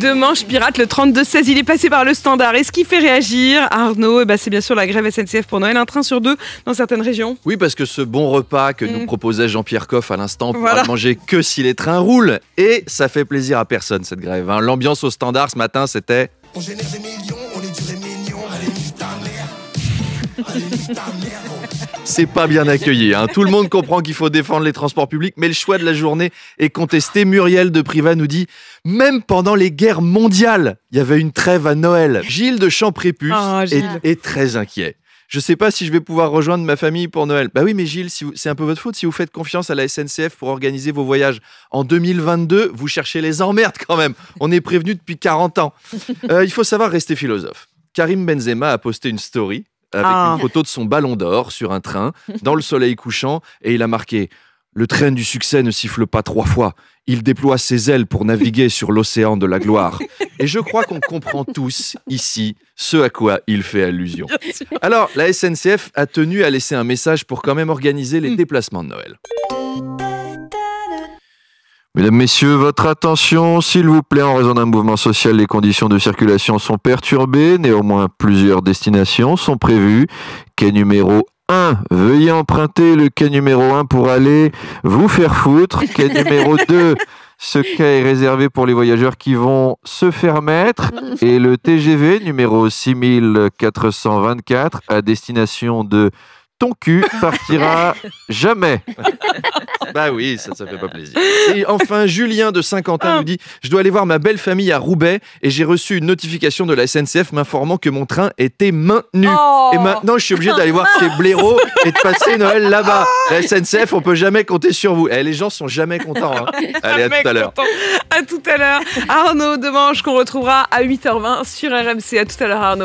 Deux manches pirates, le 32-16, il est passé par le standard. Et ce qui fait réagir Arnaud, eh ben, c'est bien sûr la grève SNCF pour Noël, un train sur deux dans certaines régions. Oui, parce que ce bon repas que nous mm. proposait Jean-Pierre Coff à l'instant, on voilà. manger que si les trains roulent. Et ça fait plaisir à personne cette grève. Hein. L'ambiance au standard ce matin, c'était... C'est pas bien accueilli. Hein. Tout le monde comprend qu'il faut défendre les transports publics, mais le choix de la journée est contesté. Muriel de Priva nous dit même pendant les guerres mondiales, il y avait une trêve à Noël. Gilles de Champrépuce ah, Est, très inquiet je sais pas si je vais pouvoir rejoindre ma famille pour Noël. Bah oui, mais Gilles, c'est un peu votre faute si vous faites confiance à la SNCF pour organiser vos voyages. En 2022, vous cherchez les emmerdes quand même. On est prévenu depuis 40 ans. Euh, il faut savoir rester philosophe. Karim Benzema a posté une story avec une ah. photo de son ballon d'or sur un train, dans le soleil couchant, et il a marqué le train du succès ne siffle pas trois fois. Il déploie ses ailes pour naviguer sur l'océan de la gloire. Et je crois qu'on comprend tous ici ce à quoi il fait allusion. Alors, la SNCF a tenu à laisser un message pour quand même organiser les hmm. déplacements de Noël. Mesdames, Messieurs, votre attention, s'il vous plaît, en raison d'un mouvement social, les conditions de circulation sont perturbées. Néanmoins, plusieurs destinations sont prévues. Quai numéro 1, veuillez emprunter le quai numéro 1 pour aller vous faire foutre. Quai numéro 2, ce quai est réservé pour les voyageurs qui vont se faire mettre. Et le TGV numéro 6424 à destination de ton cul partira jamais. bah oui, ça, ne fait pas plaisir. Et enfin, Julien de Saint-Quentin ah. nous dit Je dois aller voir ma belle famille à Roubaix et j'ai reçu une notification de la SNCF m'informant que mon train était maintenu. Oh. Et maintenant, je suis obligé d'aller voir ces blaireaux et de passer Noël là-bas. La SNCF, on peut jamais compter sur vous. Et eh, les gens sont jamais contents. Hein. Allez, à tout à l'heure. À tout à l'heure. Arnaud Demange, qu'on retrouvera à 8h20 sur RMC. À tout à l'heure, Arnaud.